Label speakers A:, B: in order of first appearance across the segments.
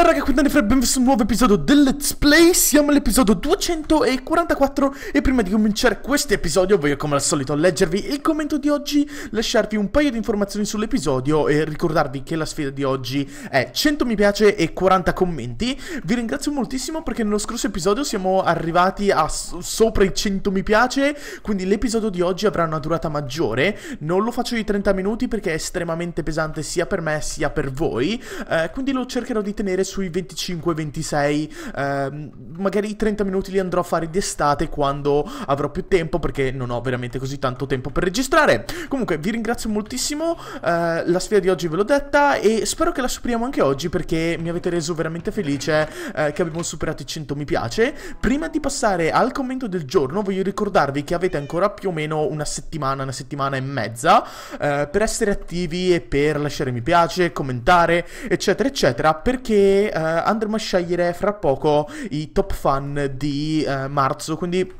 A: Allora raga, quindi Dani Fred, benvenuti su un nuovo episodio del Let's Play, siamo all'episodio 244 e prima di cominciare questo episodio voglio come al solito leggervi il commento di oggi, lasciarvi un paio di informazioni sull'episodio e ricordarvi che la sfida di oggi è 100 mi piace e 40 commenti. Vi ringrazio moltissimo perché nello scorso episodio siamo arrivati a sopra i 100 mi piace, quindi l'episodio di oggi avrà una durata maggiore, non lo faccio di 30 minuti perché è estremamente pesante sia per me sia per voi, eh, quindi lo cercherò di tenere sui 25-26, ehm, magari i 30 minuti li andrò a fare d'estate quando avrò più tempo perché non ho veramente così tanto tempo per registrare. Comunque vi ringrazio moltissimo, eh, la sfida di oggi ve l'ho detta e spero che la superiamo anche oggi perché mi avete reso veramente felice eh, che abbiamo superato i 100 mi piace. Prima di passare al commento del giorno voglio ricordarvi che avete ancora più o meno una settimana, una settimana e mezza eh, per essere attivi e per lasciare mi piace, commentare eccetera eccetera perché e eh, andremo a scegliere fra poco i top fan di eh, marzo, quindi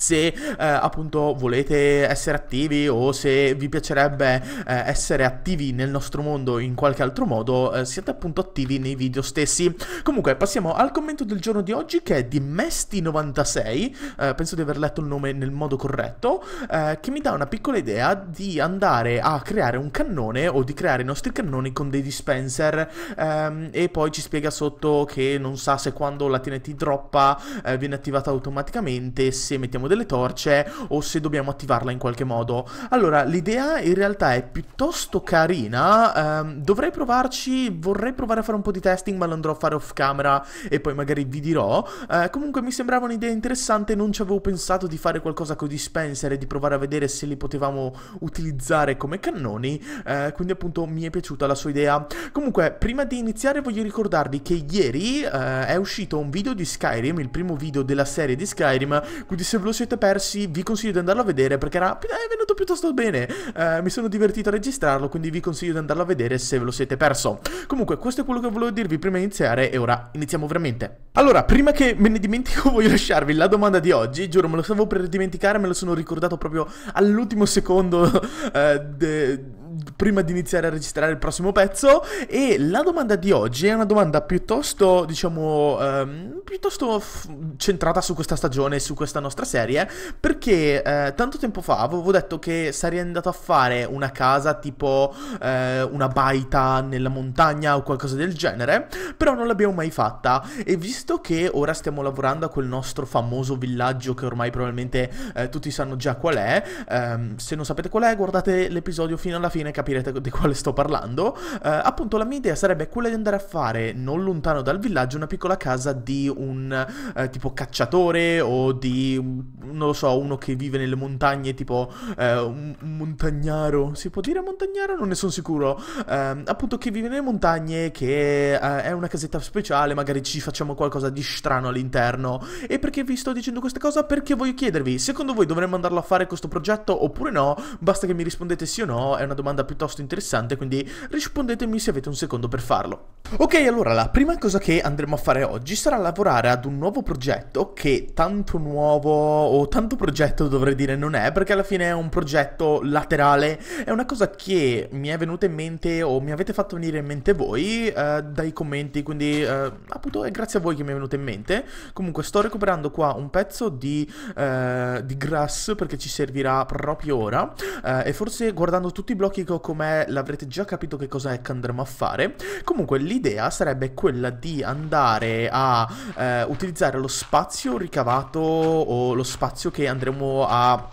A: se eh, appunto volete essere attivi o se vi piacerebbe eh, essere attivi nel nostro mondo in qualche altro modo, eh, siete appunto attivi nei video stessi. Comunque passiamo al commento del giorno di oggi che è di Mesti96, eh, penso di aver letto il nome nel modo corretto, eh, che mi dà una piccola idea di andare a creare un cannone o di creare i nostri cannoni con dei dispenser ehm, e poi ci spiega sotto che non sa se quando la TNT droppa eh, viene attivata automaticamente, se mettiamo delle torce o se dobbiamo attivarla in qualche modo. Allora, l'idea in realtà è piuttosto carina, ehm, dovrei provarci, vorrei provare a fare un po' di testing ma lo andrò a fare off camera e poi magari vi dirò. Eh, comunque mi sembrava un'idea interessante, non ci avevo pensato di fare qualcosa con i dispenser e di provare a vedere se li potevamo utilizzare come cannoni, eh, quindi appunto mi è piaciuta la sua idea. Comunque, prima di iniziare voglio ricordarvi che ieri eh, è uscito un video di Skyrim, il primo video della serie di Skyrim, quindi se ve lo siete persi, vi consiglio di andarlo a vedere perché era, è venuto piuttosto bene. Eh, mi sono divertito a registrarlo, quindi vi consiglio di andarlo a vedere se ve lo siete perso. Comunque, questo è quello che volevo dirvi prima di iniziare e ora iniziamo veramente. Allora, prima che me ne dimentico, voglio lasciarvi la domanda di oggi. Giuro, me lo stavo per dimenticare, me lo sono ricordato proprio all'ultimo secondo eh, de prima di iniziare a registrare il prossimo pezzo e la domanda di oggi è una domanda piuttosto, diciamo, ehm, piuttosto f- centrata su questa stagione, e su questa nostra serie, perché eh, tanto tempo fa avevo detto che sarei andato a fare una casa tipo eh, una baita nella montagna o qualcosa del genere, però non l'abbiamo mai fatta e visto che ora stiamo lavorando a quel nostro famoso villaggio che ormai probabilmente eh, tutti sanno già qual è, ehm, se non sapete qual è guardate l'episodio fino alla fine bene capirete di quale sto parlando, eh, appunto la mia idea sarebbe quella di andare a fare non lontano dal villaggio una piccola casa di un eh, tipo cacciatore o di, mm, non lo so, uno che vive nelle montagne, tipo eh, un montagnaro, si può dire montagnaro? Non ne sono sicuro, ehm, appunto che vive nelle montagne, che eh, è una casetta speciale, magari ci facciamo qualcosa di strano all'interno. E perché vi sto dicendo questa cosa? Perché voglio chiedervi, secondo voi dovremmo andarlo a fare questo progetto oppure no? Basta che mi rispondete sì o no, è una domanda domanda piuttosto interessante, quindi rispondetemi se avete un secondo per farlo. Ok, allora la prima cosa che andremo a fare oggi sarà lavorare ad un nuovo progetto che tanto nuovo o tanto progetto dovrei dire non è, perché alla fine è un progetto laterale, è una cosa che mi è venuta in mente o mi avete fatto venire in mente voi eh, dai commenti, quindi eh, appunto è grazie a voi che mi è venuta in mente. Comunque sto recuperando qua un pezzo di, eh, di grass perché ci servirà proprio ora eh, e forse guardando tutti i blocchi psichico com'è, l'avrete già capito che cos'è che andremo a fare. Comunque l'idea sarebbe quella di andare a eh, utilizzare lo spazio ricavato o lo spazio che andremo a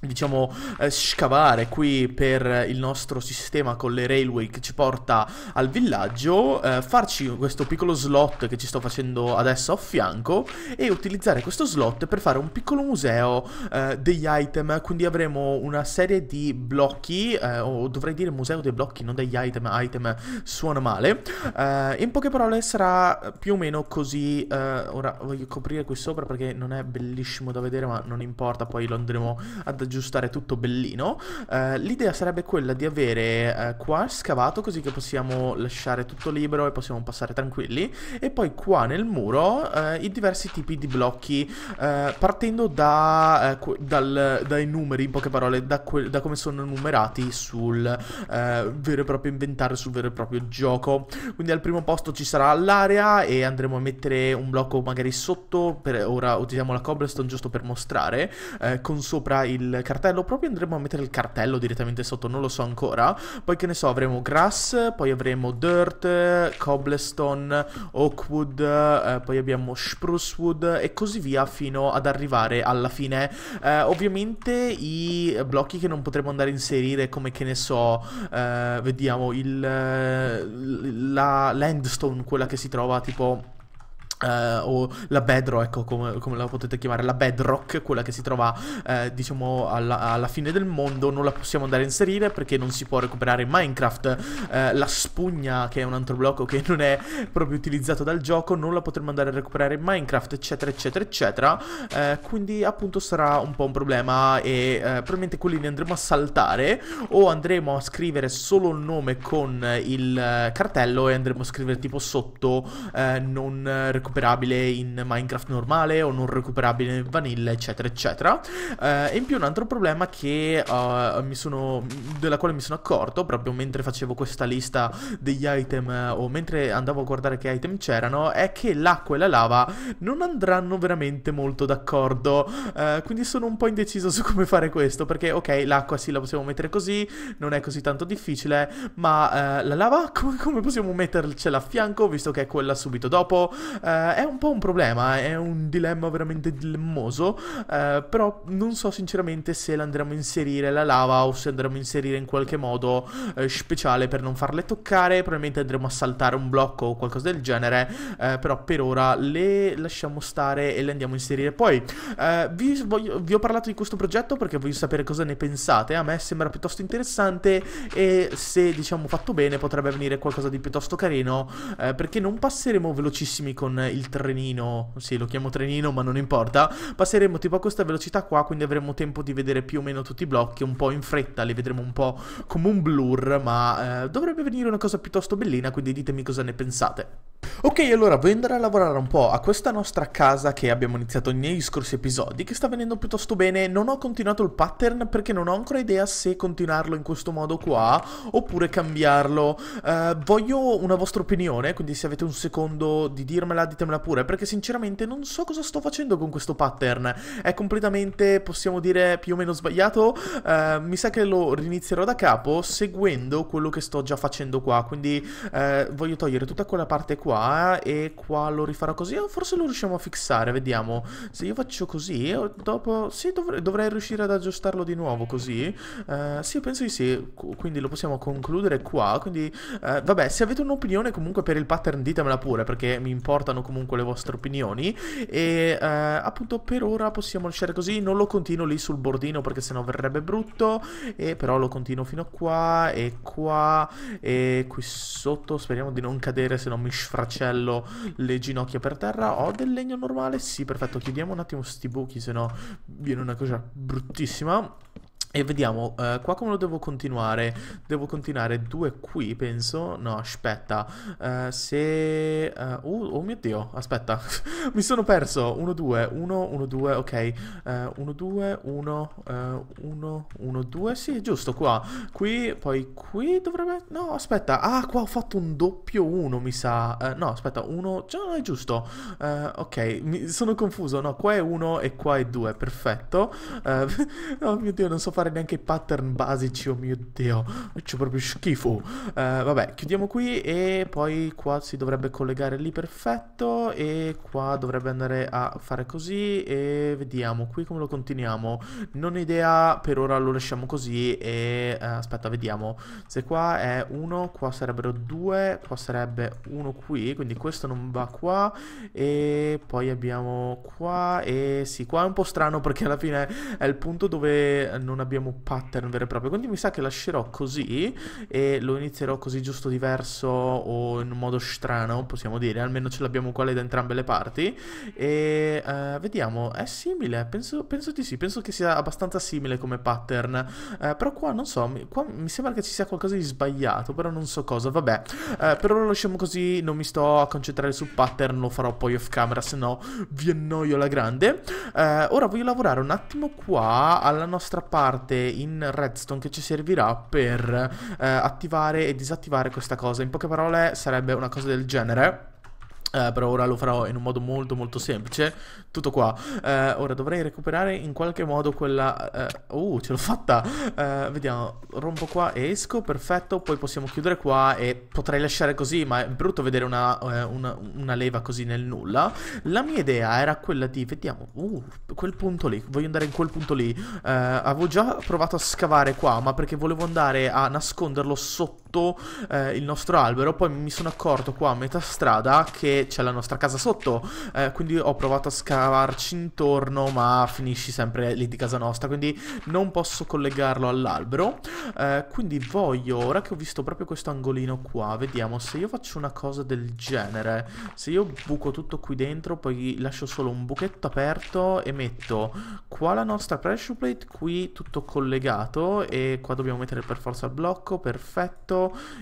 A: diciamo eh, scavare qui per il nostro sistema con le railway che ci porta al villaggio eh, farci questo piccolo slot che ci sto facendo adesso a fianco e utilizzare questo slot per fare un piccolo museo eh, degli item quindi avremo una serie di blocchi eh, o dovrei dire museo dei blocchi non degli item item suona male eh, in poche parole sarà più o meno così eh, ora voglio coprire qui sopra perché non è bellissimo da vedere ma non importa poi lo andremo ad aggiungere aggiustare tutto bellino. Eh, l'idea sarebbe quella di avere eh, qua scavato così che possiamo lasciare tutto libero e possiamo passare tranquilli. E poi qua nel muro eh, i diversi tipi di blocchi, eh, partendo da, eh, dal, dai numeri, in poche parole, da, da come sono numerati sul eh, vero e proprio inventario, sul vero e proprio gioco. Quindi al primo posto ci sarà l'area e andremo a mettere un blocco magari sotto, per ora utilizziamo la cobblestone giusto per mostrare, con sopra il nel cartello, proprio andremo a mettere il cartello direttamente sotto, non lo so ancora. Poi che ne so, avremo grass, poi avremo dirt, cobblestone, oakwood, eh, poi abbiamo spruce wood e così via fino ad arrivare alla fine. Eh, ovviamente i blocchi che non potremo andare a inserire come che ne so, eh, vediamo, il, eh, la landstone, quella che si trova tipo Uh, o la bedrock, ecco come, come, la potete chiamare, la bedrock, quella che si trova uh, diciamo alla, alla, fine del mondo, non la possiamo andare a inserire perché non si può recuperare in Minecraft, uh, la spugna che è un altro blocco che non è proprio utilizzato dal gioco, non la potremo andare a recuperare in Minecraft, eccetera, eccetera, eccetera, quindi appunto sarà un po' un problema e probabilmente quelli li andremo a saltare o andremo a scrivere solo il nome con il cartello e andremo a scrivere tipo sotto non recuperare recuperabile in Minecraft normale o non recuperabile in vanilla, eccetera, eccetera. Eh, e in più un altro problema che, uh, sono, della quale mi sono accorto proprio mentre facevo questa lista degli item o mentre andavo a guardare che item c'erano è che l'acqua e la lava non andranno veramente molto d'accordo. Eh, quindi sono un po' indeciso su come fare questo perché ok, l'acqua sì la possiamo mettere così, non è così tanto difficile, ma eh, la lava come, come possiamo mettercela a fianco visto che è quella subito dopo? Eh, eh, è un po' un problema, è un dilemma veramente dilemmoso, eh, però non so sinceramente se l'andremo a inserire la lava o se andremo a inserire in qualche modo eh, speciale per non farle toccare, probabilmente andremo a saltare un blocco o qualcosa del genere, eh, però per ora le lasciamo stare e le andiamo a inserire. Poi eh, vi, voglio, vi ho parlato di questo progetto perché voglio sapere cosa ne pensate, a me sembra piuttosto interessante e se diciamo fatto bene potrebbe venire qualcosa di piuttosto carino eh, perché non passeremo velocissimi con il trenino, sì lo chiamo trenino ma non importa, passeremo tipo a questa velocità qua quindi avremo tempo di vedere più o meno tutti i blocchi un po' in fretta, li vedremo un po' come un blur ma eh, dovrebbe venire una cosa piuttosto bellina quindi ditemi cosa ne pensate. Ok, allora voglio andare a lavorare un po' a questa nostra casa che abbiamo iniziato negli scorsi episodi, che sta venendo piuttosto bene. Non ho continuato il pattern perché non ho ancora idea se continuarlo in questo modo qua oppure cambiarlo. Eh, voglio una vostra opinione, quindi se avete un secondo di dirmela, ditemela pure, perché sinceramente non so cosa sto facendo con questo pattern. È completamente, possiamo dire, più o meno sbagliato. Eh, mi sa che lo rinizierò da capo seguendo quello che sto già facendo qua, quindi eh, voglio togliere tutta quella parte qua e qua lo rifarò così o forse lo riusciamo a fissare, vediamo. Se io faccio così, dopo... Sì, dovrei, dovrei riuscire ad aggiustarlo di nuovo così. Uh, sì, penso di sì, quindi lo possiamo concludere qua. Quindi, uh, vabbè, se avete un'opinione comunque per il pattern ditemela pure perché mi importano comunque le vostre opinioni. E uh, appunto per ora possiamo lasciare così, non lo continuo lì sul bordino perché sennò verrebbe brutto. E però lo continuo fino a qua e qua e qui sotto. Speriamo di non cadere se non mi sfraccio cancello le ginocchia per terra. Ho del legno normale? Sì, perfetto. Chiudiamo un attimo sti buchi, se no viene una cosa bruttissima. E vediamo, eh, qua come lo devo continuare? Devo continuare due qui, penso. No, aspetta. Uh, se... Uh, oh, mio Dio, aspetta. Mi sono perso. 1, 2, 1, 1, 2, ok. 1, 2, 1, 1, 1, 2. Sì, giusto, qua. Qui, poi qui dovrebbe... No, aspetta. Ah, qua ho fatto un doppio uno, mi sa. Uh, no, aspetta, Uno... Cioè, non è giusto. ok, Mi... sono confuso. No, qua è uno e qua è due. Perfetto. oh mio Dio, non so fare fare neanche i pattern basici, oh mio dio, faccio proprio schifo. Uh, vabbè, chiudiamo qui e poi qua si dovrebbe collegare lì perfetto e qua dovrebbe andare a fare così e vediamo qui come lo continuiamo. Non ho idea, per ora lo lasciamo così e uh, aspetta, vediamo. Se qua è uno, qua sarebbero due, qua sarebbe uno qui, quindi questo non va qua e poi abbiamo qua e sì, qua è un po' strano perché alla fine è il punto dove non abbiamo abbiamo un pattern vero e proprio. Quindi mi sa che lascerò così e lo inizierò così giusto diverso o in un modo strano, possiamo dire. Almeno ce l'abbiamo quale da entrambe le parti. E uh, vediamo, è simile, penso, penso, di sì, penso che sia abbastanza simile come pattern. Uh, però qua non so, mi, qua mi sembra che ci sia qualcosa di sbagliato, però non so cosa. Vabbè, uh, per ora lo lasciamo così, non mi sto a concentrare sul pattern, lo farò poi off camera, se no vi annoio la grande. ora voglio lavorare un attimo qua alla nostra parte parte in redstone che ci servirà per eh, attivare e disattivare questa cosa. In poche parole sarebbe una cosa del genere. Uh, però ora lo farò in un modo molto molto semplice Tutto qua uh, Ora dovrei recuperare in qualche modo quella Uh, uh ce l'ho fatta Vediamo Rompo qua e esco Perfetto Poi possiamo chiudere qua E potrei lasciare così Ma è brutto vedere una, una, una leva così nel nulla La mia idea era quella di Vediamo Uh Quel punto lì Voglio andare in quel punto lì Avevo già provato a scavare qua Ma perché volevo andare a nasconderlo sotto eh, il nostro albero. Poi mi sono accorto qua a metà strada che c'è la nostra casa sotto. Eh, quindi ho provato a scavarci intorno, ma finisci sempre lì di casa nostra. Quindi non posso collegarlo all'albero. Eh, quindi voglio, ora che ho visto proprio questo angolino qua, vediamo se io faccio una cosa del genere. Se io buco tutto qui dentro, poi lascio solo un buchetto aperto e metto qua la nostra pressure plate, qui tutto collegato. E qua dobbiamo mettere per forza il blocco, perfetto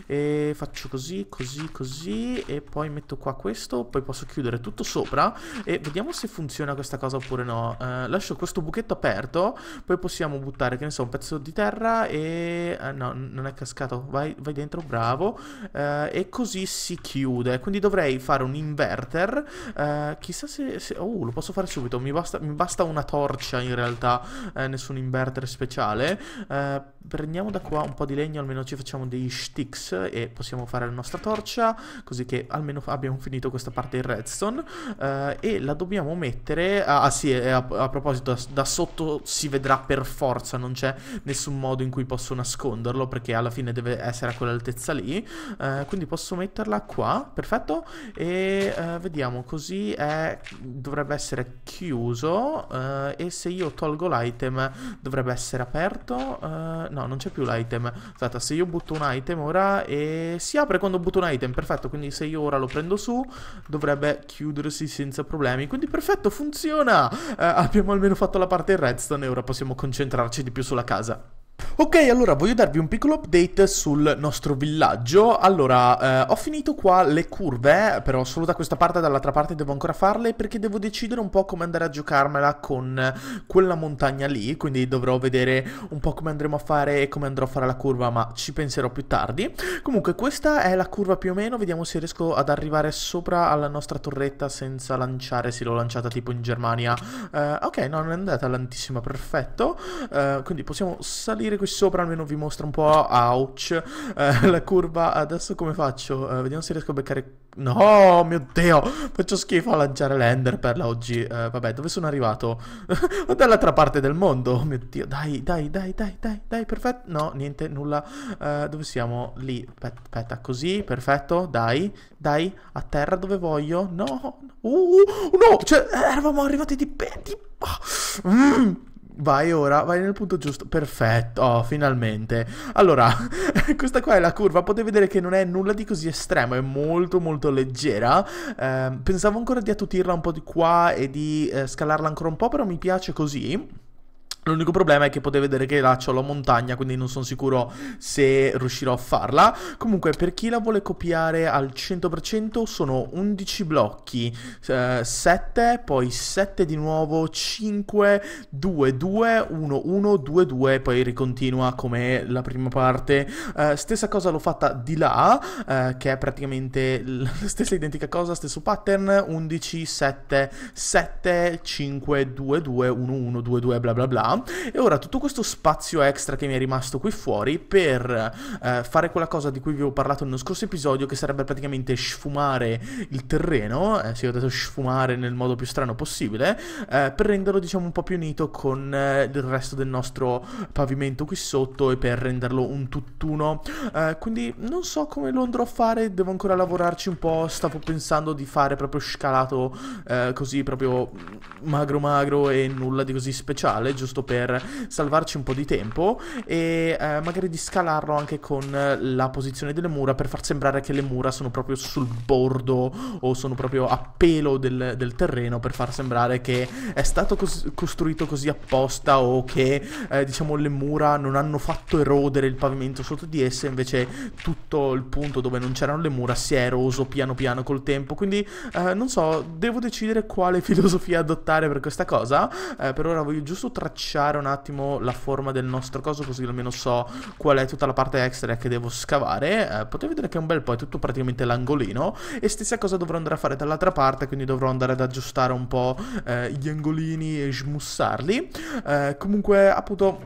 A: e faccio così, così, così e poi metto qua questo, poi posso chiudere tutto sopra e vediamo se funziona questa cosa oppure no. Uh, lascio questo buchetto aperto, poi possiamo buttare, che ne so, un pezzo di terra e... Uh, no, non è cascato, vai, vai dentro, bravo. Uh, e così si chiude, quindi dovrei fare un inverter, chissà se, se... Oh, lo posso fare subito, mi basta, mi basta una torcia in realtà, nessun inverter speciale. prendiamo da qua un po' di legno, almeno ci facciamo dei sticks e possiamo fare la nostra torcia così che almeno abbiamo finito questa parte in redstone uh, e la dobbiamo mettere ah, ah sì a, a proposito da, sotto si vedrà per forza non c'è nessun modo in cui posso nasconderlo perché alla fine deve essere a quell'altezza lì uh, quindi posso metterla qua perfetto e uh, vediamo così è, dovrebbe essere chiuso e se io tolgo l'item dovrebbe essere aperto no non c'è più l'item aspetta se io butto un item item ora e si apre quando butto un item, perfetto, quindi se io ora lo prendo su dovrebbe chiudersi senza problemi, quindi perfetto, funziona! Eh, abbiamo almeno fatto la parte in redstone e ora possiamo concentrarci di più sulla casa. Ok, allora voglio darvi un piccolo update sul nostro villaggio. Allora, eh, ho finito qua le curve, però solo da questa parte e dall'altra parte devo ancora farle perché devo decidere un po' come andare a giocarmela con quella montagna lì, quindi dovrò vedere un po' come andremo a fare e come andrò a fare la curva, ma ci penserò più tardi. Comunque, questa è la curva più o meno, vediamo se riesco ad arrivare sopra alla nostra torretta senza lanciare, se l'ho lanciata tipo in Germania. Eh, ok, no, non è andata lentissima, perfetto. Eh, quindi possiamo salire salire qui sopra, almeno vi mostro un po', ouch, eh, la curva. Adesso come faccio? Eh, vediamo se riesco a beccare... No, mio Dio, faccio schifo a lanciare l'ender l'enderperla oggi. Eh, vabbè, dove sono arrivato? Dall'altra parte del mondo, oh, mio Dio. Dai, dai, dai, dai, dai, dai, perfetto. No, niente, nulla. Eh, dove siamo? Lì, aspetta, così, perfetto, dai, dai, a terra dove voglio. No, uh, uh, no, cioè, eravamo arrivati di... di... Oh. Mm. Vai ora, vai nel punto giusto. Perfetto, oh, finalmente. Allora, questa qua è la curva. Potete vedere che non è nulla di così estremo, è molto molto leggera. Eh, pensavo ancora di attutirla un po' di qua e di eh, scalarla ancora un po', però mi piace così. L'unico problema è che potete vedere che là c'ho la montagna, quindi non sono sicuro se riuscirò a farla. Comunque, per chi la vuole copiare al 100% sono 11 blocchi, eh, 7, poi 7 di nuovo, 5, 2, 2, 1, 1, 2, 2, poi ricontinua come la prima parte. Eh, stessa cosa l'ho fatta di là, eh, che è praticamente la stessa identica cosa, stesso pattern, 11, 7, 7, 5, 2, 2, 1, 1, 2, 2, bla bla bla e ora tutto questo spazio extra che mi è rimasto qui fuori per eh, fare quella cosa di cui vi ho parlato nello scorso episodio che sarebbe praticamente sfumare il terreno, eh, sì ho detto sfumare nel modo più strano possibile, eh, per renderlo diciamo un po' più unito con eh, il resto del nostro pavimento qui sotto e per renderlo un tutt'uno, eh, quindi non so come lo andrò a fare, devo ancora lavorarci un po', stavo pensando di fare proprio scalato eh, così proprio magro magro e nulla di così speciale, giusto per salvarci un po' di tempo e eh, magari di scalarlo anche con la posizione delle mura per far sembrare che le mura sono proprio sul bordo o sono proprio a pelo del, del terreno per far sembrare che è stato cos costruito così apposta o che eh, diciamo le mura non hanno fatto erodere il pavimento sotto di esse invece tutto il punto dove non c'erano le mura si è eroso piano piano col tempo quindi eh, non so devo decidere quale filosofia adottare per questa cosa eh, per ora voglio giusto tracciare tracciare un attimo la forma del nostro coso così almeno so qual è tutta la parte extra che devo scavare. Eh, potete vedere che è un bel po', è tutto praticamente l'angolino e stessa cosa dovrò andare a fare dall'altra parte, quindi dovrò andare ad aggiustare un po' eh, gli angolini e smussarli. Eh, comunque appunto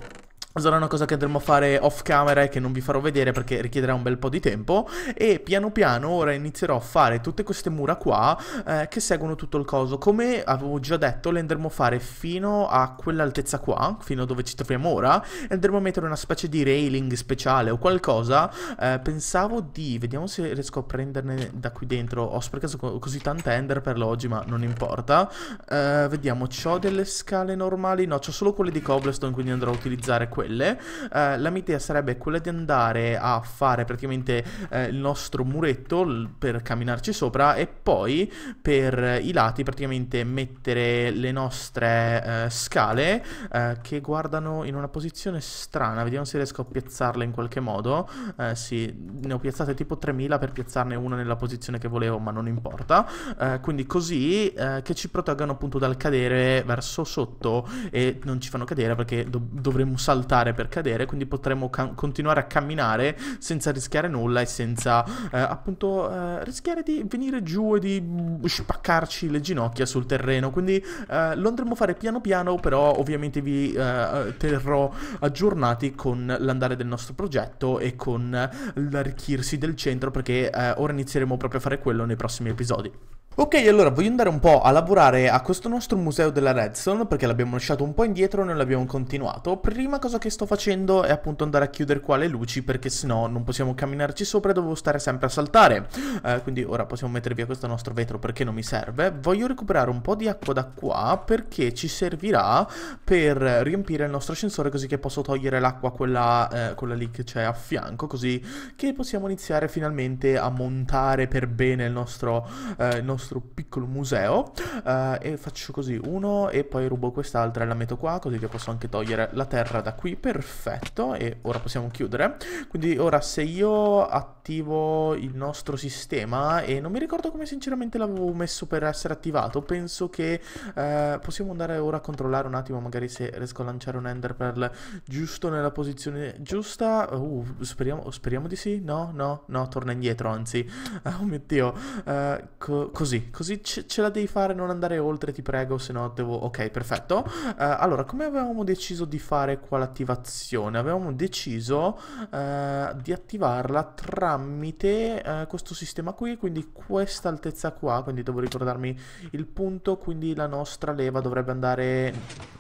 A: Sarà una cosa che andremo a fare off camera e che non vi farò vedere perché richiederà un bel po' di tempo e piano piano ora inizierò a fare tutte queste mura qua eh, che seguono tutto il coso. Come avevo già detto le andremo a fare fino a quell'altezza qua, fino a dove ci troviamo ora e andremo a mettere una specie di railing speciale o qualcosa. Eh, pensavo di, vediamo se riesco a prenderne da qui dentro, ho sprecato così tante ender per l'oggi ma non importa. Eh, vediamo, ho delle scale normali? No, ho solo quelle di cobblestone quindi andrò a utilizzare quelle quelle, eh, la mia idea sarebbe quella di andare a fare praticamente eh, il nostro muretto l- per camminarci sopra e poi per i lati praticamente mettere le nostre eh, scale eh, che guardano in una posizione strana, vediamo se riesco a piazzarle in qualche modo. Eh, sì, ne ho piazzate tipo 3000 per piazzarne una nella posizione che volevo, ma non importa. Eh, quindi così che ci proteggano appunto dal cadere verso sotto e non ci fanno cadere perché do- dovremmo saltare saltare per cadere, quindi potremo ca- continuare a camminare senza rischiare nulla e senza eh, appunto eh, rischiare di venire giù e di mm, spaccarci le ginocchia sul terreno. Quindi eh, lo andremo a fare piano piano, però ovviamente vi eh, terrò aggiornati con l'andare del nostro progetto e con l'arricchirsi del centro perché eh, ora inizieremo proprio a fare quello nei prossimi episodi. Ok, allora voglio andare un po' a lavorare a questo nostro museo della Redstone perché l'abbiamo lasciato un po' indietro e non l'abbiamo continuato. Prima cosa che sto facendo è appunto andare a chiudere qua le luci perché sennò non possiamo camminarci sopra e devo stare sempre a saltare. Eh, quindi ora possiamo mettere via questo nostro vetro perché non mi serve. Voglio recuperare un po' di acqua da qua perché ci servirà per riempire il nostro ascensore così che posso togliere l'acqua quella, eh, quella lì che c'è a fianco così che possiamo iniziare finalmente a montare per bene il nostro... Eh, il nostro nostro piccolo museo uh, e faccio così uno e poi rubo quest'altra e la metto qua così che posso anche togliere la terra da qui, perfetto e ora possiamo chiudere. Quindi ora se io attivo il nostro sistema e non mi ricordo come sinceramente l'avevo messo per essere attivato, penso che uh, possiamo andare ora a controllare un attimo magari se riesco a lanciare un ender pearl giusto nella posizione giusta. Uh, speriamo, speriamo di sì, no, no, no, torna indietro anzi. Oh mio Dio, uh, co cos'è? Così, così ce, ce, la devi fare, non andare oltre, ti prego, se no devo... Ok, perfetto. Uh, allora, come avevamo deciso di fare qua l'attivazione? Avevamo deciso uh, di attivarla tramite uh, questo sistema qui, quindi questa altezza qua, quindi devo ricordarmi il punto, quindi la nostra leva dovrebbe andare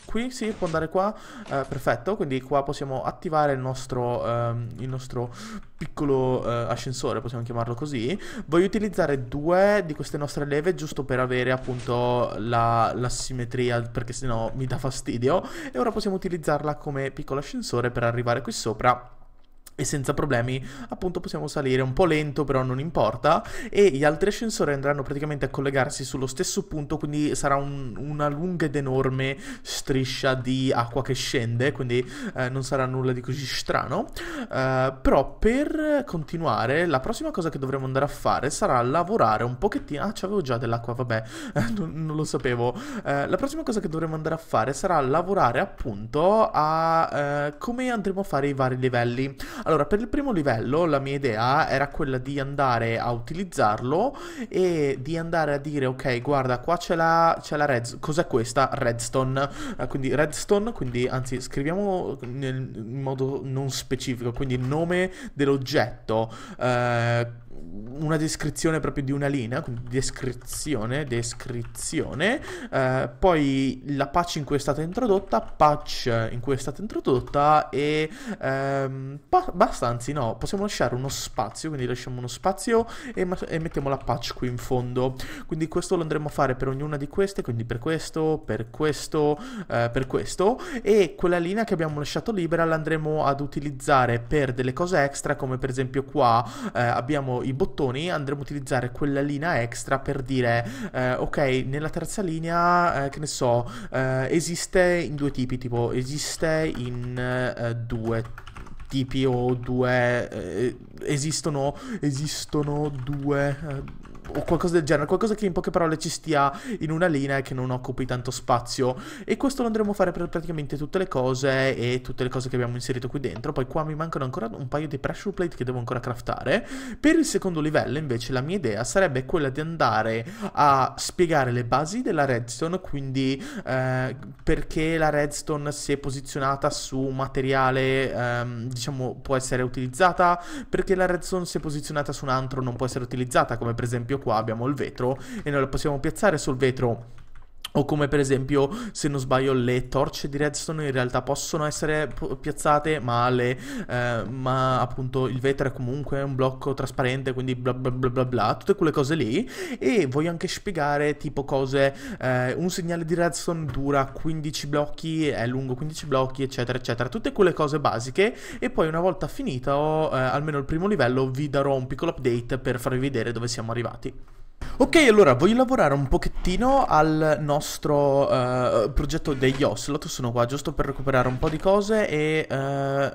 A: qui, sì, può andare qua, perfetto, quindi qua possiamo attivare il nostro, ehm, il nostro piccolo ascensore, possiamo chiamarlo così. Voglio utilizzare due di queste nostre nostre leve giusto per avere appunto la, la simmetria perché sennò mi dà fastidio e ora possiamo utilizzarla come piccolo ascensore per arrivare qui sopra e senza problemi appunto possiamo salire un po' lento però non importa e gli altri ascensori andranno praticamente a collegarsi sullo stesso punto quindi sarà un, una lunga ed enorme striscia di acqua che scende quindi eh, non sarà nulla di così strano uh, però per continuare la prossima cosa che dovremo andare a fare sarà lavorare un pochettino ah c'avevo già dell'acqua vabbè non, non, lo sapevo uh, la prossima cosa che dovremo andare a fare sarà lavorare appunto a uh, come andremo a fare i vari livelli allora, per il primo livello la mia idea era quella di andare a utilizzarlo e di andare a dire, ok, guarda, qua c'è la, c'è la Redstone, cos'è questa? Redstone. Eh, quindi Redstone, quindi anzi scriviamo nel, in modo non specifico, quindi il nome dell'oggetto. Eh, una descrizione proprio di una linea, quindi descrizione, descrizione, eh, poi la patch in cui è stata introdotta, patch in cui è stata introdotta e ehm, pa- basta, anzi no, possiamo lasciare uno spazio, quindi lasciamo uno spazio e, ma- e, mettiamo la patch qui in fondo, quindi questo lo andremo a fare per ognuna di queste, quindi per questo, per questo, eh, per questo e quella linea che abbiamo lasciato libera l'andremo ad utilizzare per delle cose extra come per esempio qua eh, abbiamo i bottoni andremo a utilizzare quella linea extra per dire eh, ok nella terza linea eh, che ne so eh, esiste in due tipi tipo esiste in eh, due tipi o due eh, esistono esistono due o qualcosa del genere, qualcosa che in poche parole ci stia in una linea e che non occupi tanto spazio. E questo lo andremo a fare per praticamente tutte le cose e tutte le cose che abbiamo inserito qui dentro. Poi qua mi mancano ancora un paio di pressure plate che devo ancora craftare. Per il secondo livello invece la mia idea sarebbe quella di andare a spiegare le basi della redstone, quindi eh, perché la redstone si è posizionata su un materiale ehm, diciamo può essere utilizzata, perché la redstone si è posizionata su un altro non può essere utilizzata, come per esempio qua abbiamo il vetro e noi lo possiamo piazzare sul vetro o come per esempio, se non sbaglio, le torce di redstone in realtà possono essere piazzate, ma, le, eh, ma appunto il vetro è comunque un blocco trasparente, quindi bla bla bla bla bla, tutte quelle cose lì. E voglio anche spiegare tipo cose, eh, un segnale di redstone dura 15 blocchi, è lungo 15 blocchi, eccetera, eccetera. Tutte quelle cose basiche. E poi una volta finito, eh, almeno il primo livello, vi darò un piccolo update per farvi vedere dove siamo arrivati. Ok, allora voglio lavorare un pochettino al nostro uh, progetto degli ocelot. Sono qua giusto per recuperare un po' di cose e uh,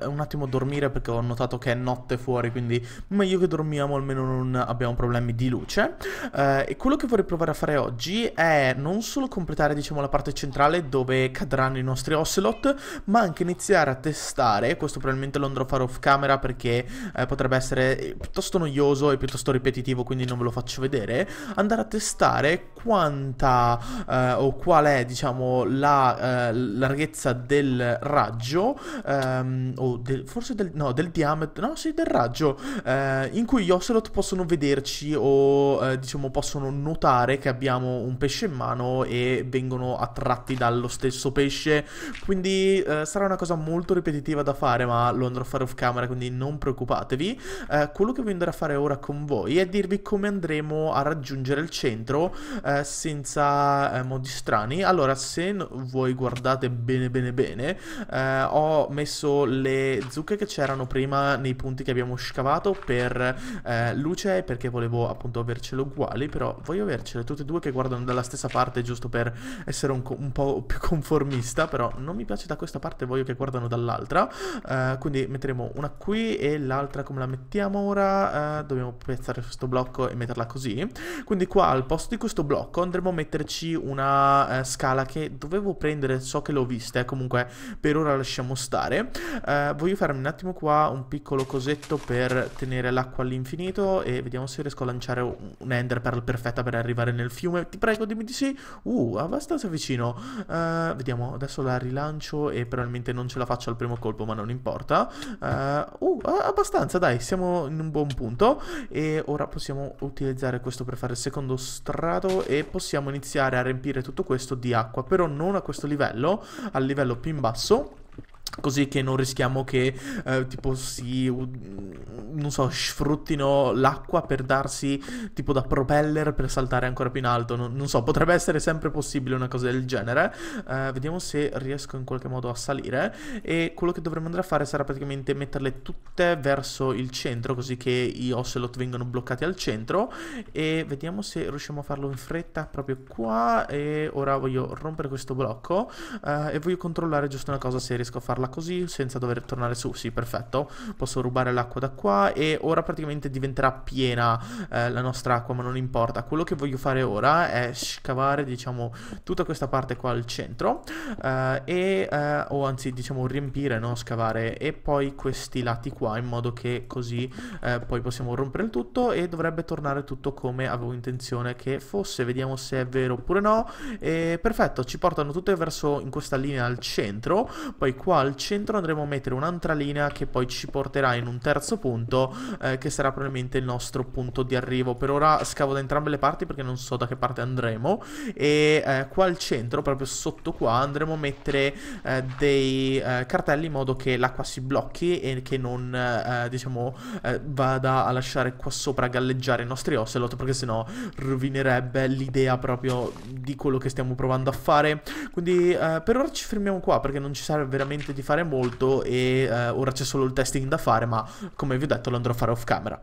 A: un attimo dormire perché ho notato che è notte fuori, quindi meglio che dormiamo almeno non abbiamo problemi di luce. Uh, e quello che vorrei provare a fare oggi è non solo completare diciamo la parte centrale dove cadranno i nostri ocelot, ma anche iniziare a testare, questo probabilmente lo andrò a fare off camera perché potrebbe essere piuttosto noioso e piuttosto ripetitivo, quindi non ve lo faccio vedere andare a testare quanta eh, o qual è diciamo la eh, larghezza del raggio ehm, o del, forse del, no, del diametro no sì del raggio eh, in cui gli ocelot possono vederci o eh, diciamo possono notare che abbiamo un pesce in mano e vengono attratti dallo stesso pesce quindi eh, sarà una cosa molto ripetitiva da fare ma lo andrò a fare off camera quindi non preoccupatevi eh, quello che voglio andare a fare ora con voi è dirvi come andremo a raggiungere raggiungere il centro eh, senza eh, modi strani. Allora, se voi guardate bene bene bene, eh, ho messo le zucche che c'erano prima nei punti che abbiamo scavato per eh, luce, perché volevo appunto avercele uguali, però voglio avercele tutte e due che guardano dalla stessa parte, giusto per essere un, un po' più conformista, però non mi piace da questa parte, voglio che guardano dall'altra. Eh, quindi metteremo una qui e l'altra come la mettiamo ora? Eh, dobbiamo piazzare questo blocco e metterla così. Quindi qua al posto di questo blocco andremo a metterci una eh, scala che dovevo prendere, so che l'ho vista, eh, comunque per ora lasciamo stare. Eh, voglio farmi un attimo qua un piccolo cosetto per tenere l'acqua all'infinito e vediamo se riesco a lanciare un ender per perfetta per arrivare nel fiume. Ti prego, dimmi di sì. Uh, abbastanza vicino. Uh, vediamo, adesso la rilancio e probabilmente non ce la faccio al primo colpo, ma non importa. Eh, uh, uh abbastanza, dai, siamo in un buon punto e ora possiamo utilizzare questo per fare fare il secondo strato e possiamo iniziare a riempire tutto questo di acqua, però non a questo livello, al livello più in basso. Così che non rischiamo che eh, tipo si, non so, sfruttino l'acqua per darsi tipo da propeller per saltare ancora più in alto. Non, non so, potrebbe essere sempre possibile una cosa del genere. Eh, vediamo se riesco in qualche modo a salire. E quello che dovremmo andare a fare sarà praticamente metterle tutte verso il centro, così che i ocelot vengano bloccati al centro. E vediamo se riusciamo a farlo in fretta proprio qua. E ora voglio rompere questo blocco eh, e voglio controllare giusto una cosa se riesco a farlo farla così senza dover tornare su. Sì, perfetto. Posso rubare l'acqua da qua e ora praticamente diventerà piena eh, la nostra acqua, ma non importa. Quello che voglio fare ora è scavare, diciamo, tutta questa parte qua al centro eh, e, eh, o anzi, diciamo, riempire, no? Scavare e poi questi lati qua in modo che così eh, poi possiamo rompere il tutto e dovrebbe tornare tutto come avevo intenzione che fosse. Vediamo se è vero oppure no. E perfetto, ci portano tutte verso in questa linea al centro, poi qua al centro andremo a mettere un'altra linea che poi ci porterà in un terzo punto eh, che sarà probabilmente il nostro punto di arrivo. Per ora scavo da entrambe le parti perché non so da che parte andremo e eh, qua al centro, proprio sotto qua, andremo a mettere eh, dei eh, cartelli in modo che l'acqua si blocchi e che non eh, eh, diciamo vada a lasciare qua sopra a galleggiare i nostri ocelot perché sennò rovinerebbe l'idea proprio di quello che stiamo provando a fare. Quindi per ora ci fermiamo qua perché non ci serve veramente di fare molto e eh, ora c'è solo il testing da fare ma come vi ho detto lo andrò a fare off camera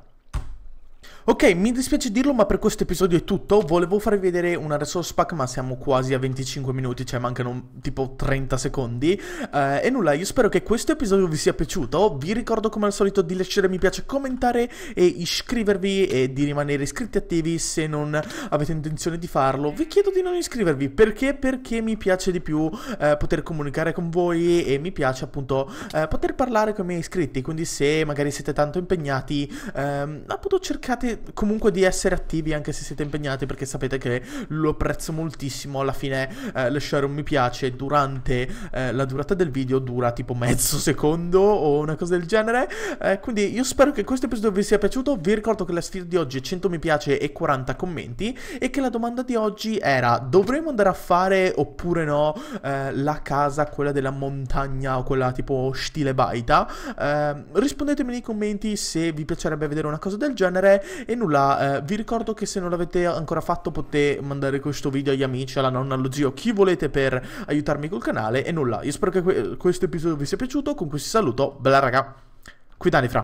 A: Ok, mi dispiace dirlo, ma per questo episodio è tutto. Volevo farvi vedere una resource pack, ma siamo quasi a 25 minuti, cioè mancano tipo 30 secondi. Uh, e nulla, io spero che questo episodio vi sia piaciuto. Vi ricordo come al solito di lasciare mi piace, commentare e iscrivervi e di rimanere iscritti attivi se non avete intenzione di farlo. Vi chiedo di non iscrivervi, perché? Perché mi piace di più uh, poter comunicare con voi e mi piace appunto uh, poter parlare con i miei iscritti. Quindi se magari siete tanto impegnati, ehm, appunto cercate cercate comunque di essere attivi anche se siete impegnati perché sapete che lo apprezzo moltissimo. Alla fine eh, lasciare un mi piace durante eh, la durata del video dura tipo mezzo secondo o una cosa del genere. Eh, quindi io spero che questo episodio vi sia piaciuto. Vi ricordo che la sfida di oggi è 100 mi piace e 40 commenti e che la domanda di oggi era dovremmo andare a fare oppure no eh, la casa, quella della montagna o quella tipo stile baita. Eh, rispondetemi nei commenti se vi piacerebbe vedere una cosa del genere e nulla, eh, vi ricordo che se non l'avete ancora fatto potete mandare questo video agli amici, alla nonna, allo zio, chi volete per aiutarmi col canale. E nulla, io spero che que questo episodio vi sia piaciuto, con questo saluto, bella raga, qui Dani Fra.